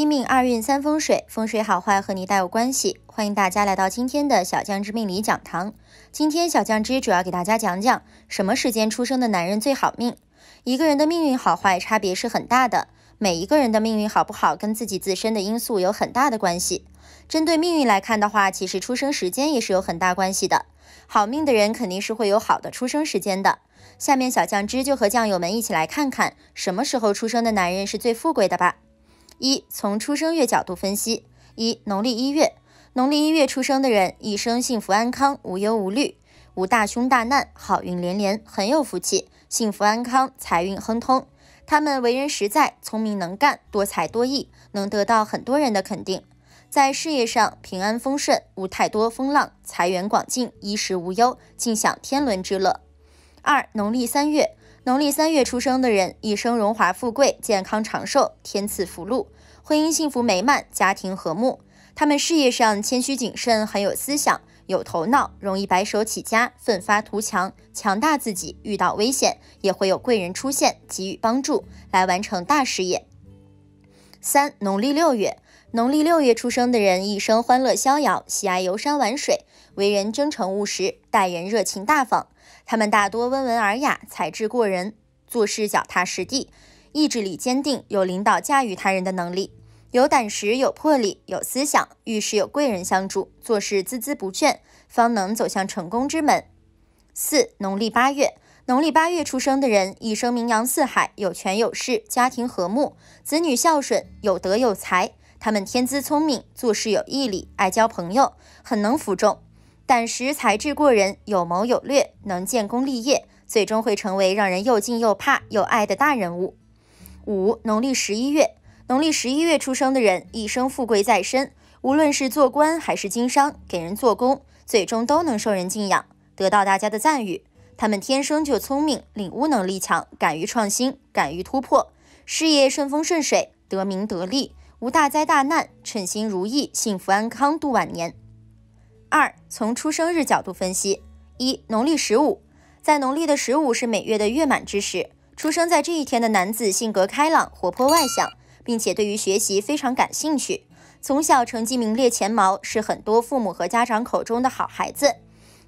一命二运三风水，风水好坏和你大有关系。欢迎大家来到今天的小将之命理讲堂。今天小将之主要给大家讲讲什么时间出生的男人最好命。一个人的命运好坏差别是很大的，每一个人的命运好不好跟自己自身的因素有很大的关系。针对命运来看的话，其实出生时间也是有很大关系的。好命的人肯定是会有好的出生时间的。下面小将之就和酱友们一起来看看什么时候出生的男人是最富贵的吧。一从出生月角度分析，一农历一月，农历一月出生的人一生幸福安康，无忧无虑，无大凶大难，好运连连，很有福气，幸福安康，财运亨通。他们为人实在，聪明能干，多才多艺，能得到很多人的肯定，在事业上平安丰顺，无太多风浪，财源广进，衣食无忧，尽享天伦之乐。二农历三月。农历三月出生的人，一生荣华富贵、健康长寿、天赐福禄，婚姻幸福美满，家庭和睦。他们事业上谦虚谨慎，很有思想、有头脑，容易白手起家、奋发图强，强大自己。遇到危险，也会有贵人出现给予帮助，来完成大事业。三，农历六月。农历六月出生的人一生欢乐逍遥，喜爱游山玩水，为人真诚务实，待人热情大方。他们大多温文尔雅，才智过人，做事脚踏实地，意志力坚定，有领导驾驭他人的能力，有胆识，有魄力，有思想，遇事有贵人相助，做事孜孜不倦，方能走向成功之门。四、农历八月，农历八月出生的人一生名扬四海，有权有势，家庭和睦，子女孝顺，有德有才。他们天资聪明，做事有毅力，爱交朋友，很能服众，胆识才智过人，有谋有略，能建功立业，最终会成为让人又敬又怕又爱的大人物。五，农历十一月，农历十一月出生的人一生富贵在身，无论是做官还是经商，给人做工，最终都能受人敬仰，得到大家的赞誉。他们天生就聪明，领悟能力强，敢于创新，敢于突破，事业顺风顺水，得名得利。无大灾大难，称心如意，幸福安康度晚年。二，从出生日角度分析：一，农历十五，在农历的十五是每月的月满之时。出生在这一天的男子，性格开朗、活泼外向，并且对于学习非常感兴趣，从小成绩名列前茅，是很多父母和家长口中的好孩子。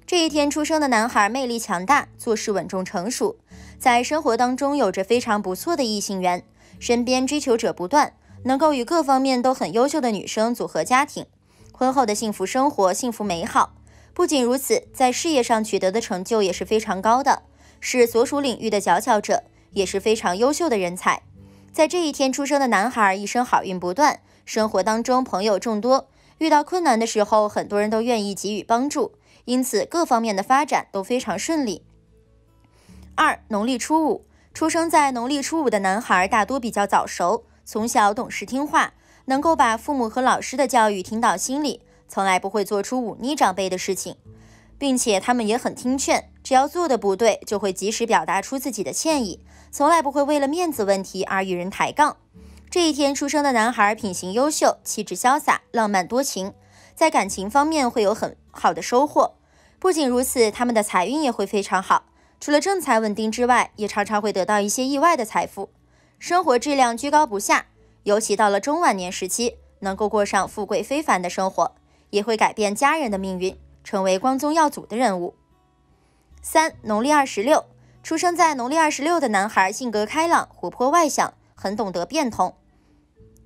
这一天出生的男孩，魅力强大，做事稳重成熟，在生活当中有着非常不错的异性缘，身边追求者不断。能够与各方面都很优秀的女生组合家庭，婚后的幸福生活幸福美好。不仅如此，在事业上取得的成就也是非常高的，是所属领域的佼佼者，也是非常优秀的人才。在这一天出生的男孩，一生好运不断，生活当中朋友众多，遇到困难的时候，很多人都愿意给予帮助，因此各方面的发展都非常顺利。二，农历初五，出生在农历初五的男孩大多比较早熟。从小懂事听话，能够把父母和老师的教育听到心里，从来不会做出忤逆长辈的事情，并且他们也很听劝，只要做的不对，就会及时表达出自己的歉意，从来不会为了面子问题而与人抬杠。这一天出生的男孩品行优秀，气质潇洒，浪漫多情，在感情方面会有很好的收获。不仅如此，他们的财运也会非常好，除了正财稳定之外，也常常会得到一些意外的财富。生活质量居高不下，尤其到了中晚年时期，能够过上富贵非凡的生活，也会改变家人的命运，成为光宗耀祖的人物。三，农历二十六，出生在农历二十六的男孩，性格开朗、活泼、外向，很懂得变通，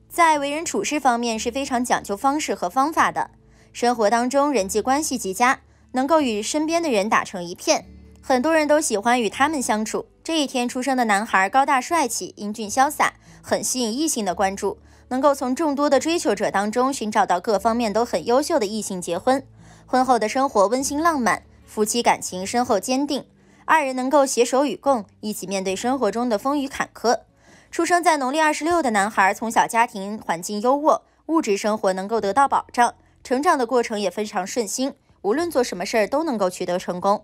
在为人处事方面是非常讲究方式和方法的。生活当中人际关系极佳，能够与身边的人打成一片，很多人都喜欢与他们相处。这一天出生的男孩高大帅气、英俊潇洒，很吸引异性的关注，能够从众多的追求者当中寻找到各方面都很优秀的异性结婚。婚后的生活温馨浪漫，夫妻感情深厚坚定，二人能够携手与共，一起面对生活中的风雨坎坷。出生在农历二十六的男孩，从小家庭环境优渥，物质生活能够得到保障，成长的过程也非常顺心，无论做什么事儿都能够取得成功。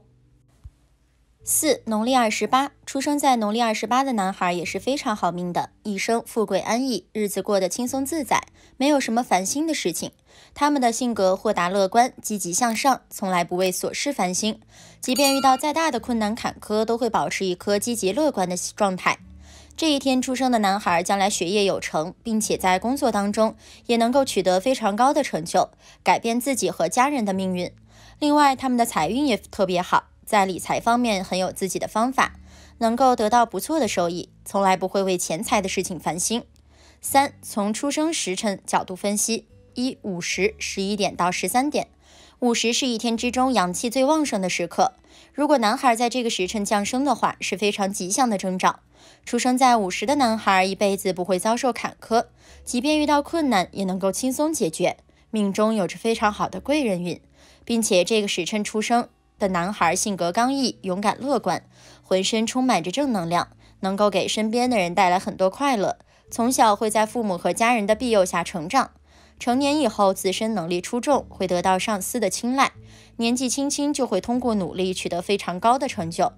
四农历二十八出生在农历二十八的男孩也是非常好命的，一生富贵安逸，日子过得轻松自在，没有什么烦心的事情。他们的性格豁达乐观，积极向上，从来不为琐事烦心。即便遇到再大的困难坎坷，都会保持一颗积极乐观的状态。这一天出生的男孩将来学业有成，并且在工作当中也能够取得非常高的成就，改变自己和家人的命运。另外，他们的财运也特别好。在理财方面很有自己的方法，能够得到不错的收益，从来不会为钱财的事情烦心。三，从出生时辰角度分析：一、午时十一点到十三点，午时是一天之中阳气最旺盛的时刻。如果男孩在这个时辰降生的话，是非常吉祥的征兆。出生在午时的男孩，一辈子不会遭受坎坷，即便遇到困难也能够轻松解决，命中有着非常好的贵人运，并且这个时辰出生。的男孩性格刚毅、勇敢、乐观，浑身充满着正能量，能够给身边的人带来很多快乐。从小会在父母和家人的庇佑下成长，成年以后自身能力出众，会得到上司的青睐。年纪轻轻就会通过努力取得非常高的成就。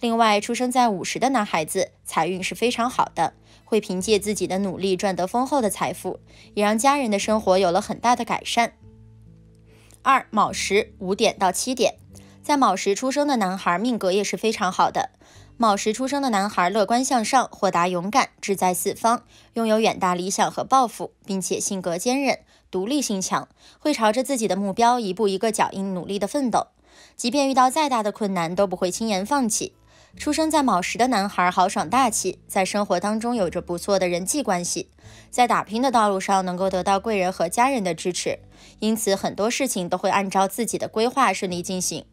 另外，出生在午时的男孩子财运是非常好的，会凭借自己的努力赚得丰厚的财富，也让家人的生活有了很大的改善。二卯时五点到七点。在卯时出生的男孩命格也是非常好的。卯时出生的男孩乐观向上、豁达勇敢、志在四方，拥有远大理想和抱负，并且性格坚韧、独立性强，会朝着自己的目标一步一个脚印努力的奋斗，即便遇到再大的困难都不会轻言放弃。出生在卯时的男孩豪爽大气，在生活当中有着不错的人际关系，在打拼的道路上能够得到贵人和家人的支持，因此很多事情都会按照自己的规划顺利进行。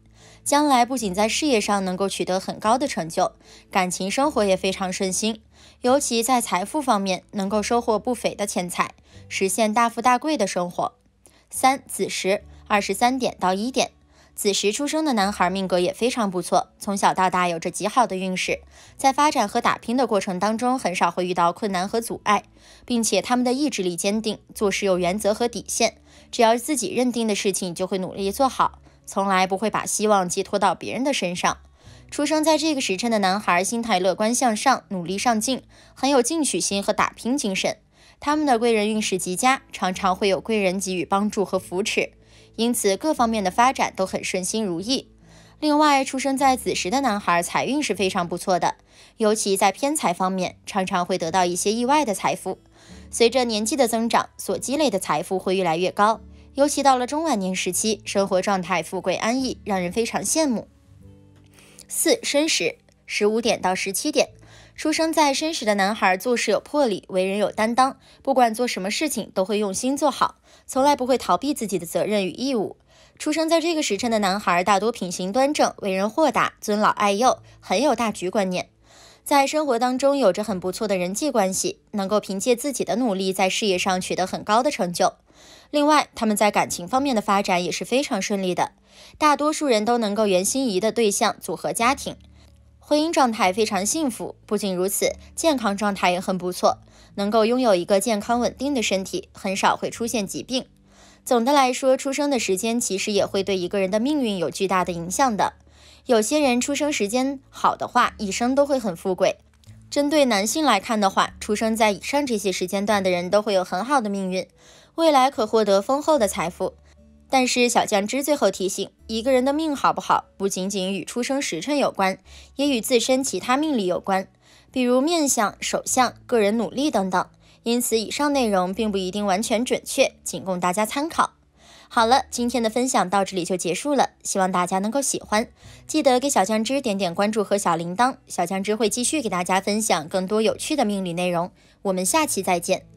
将来不仅在事业上能够取得很高的成就，感情生活也非常顺心，尤其在财富方面能够收获不菲的钱财，实现大富大贵的生活。三子时，二十三点到一点，子时出生的男孩命格也非常不错，从小到大有着极好的运势，在发展和打拼的过程当中，很少会遇到困难和阻碍，并且他们的意志力坚定，做事有原则和底线，只要自己认定的事情就会努力做好。从来不会把希望寄托到别人的身上。出生在这个时辰的男孩，心态乐观向上，努力上进，很有进取心和打拼精神。他们的贵人运势极佳，常常会有贵人给予帮助和扶持，因此各方面的发展都很顺心如意。另外，出生在子时的男孩，财运是非常不错的，尤其在偏财方面，常常会得到一些意外的财富。随着年纪的增长，所积累的财富会越来越高。尤其到了中晚年时期，生活状态富贵安逸，让人非常羡慕。四申时，十五点到十七点，出生在申时的男孩做事有魄力，为人有担当，不管做什么事情都会用心做好，从来不会逃避自己的责任与义务。出生在这个时辰的男孩大多品行端正，为人豁达，尊老爱幼，很有大局观念。在生活当中有着很不错的人际关系，能够凭借自己的努力在事业上取得很高的成就。另外，他们在感情方面的发展也是非常顺利的，大多数人都能够圆心仪的对象组合家庭，婚姻状态非常幸福。不仅如此，健康状态也很不错，能够拥有一个健康稳定的身体，很少会出现疾病。总的来说，出生的时间其实也会对一个人的命运有巨大的影响的。有些人出生时间好的话，一生都会很富贵。针对男性来看的话，出生在以上这些时间段的人都会有很好的命运，未来可获得丰厚的财富。但是小酱之最后提醒，一个人的命好不好，不仅仅与出生时辰有关，也与自身其他命理有关，比如面相、手相、个人努力等等。因此，以上内容并不一定完全准确，仅供大家参考。好了，今天的分享到这里就结束了，希望大家能够喜欢。记得给小酱汁点点关注和小铃铛，小酱汁会继续给大家分享更多有趣的命理内容。我们下期再见。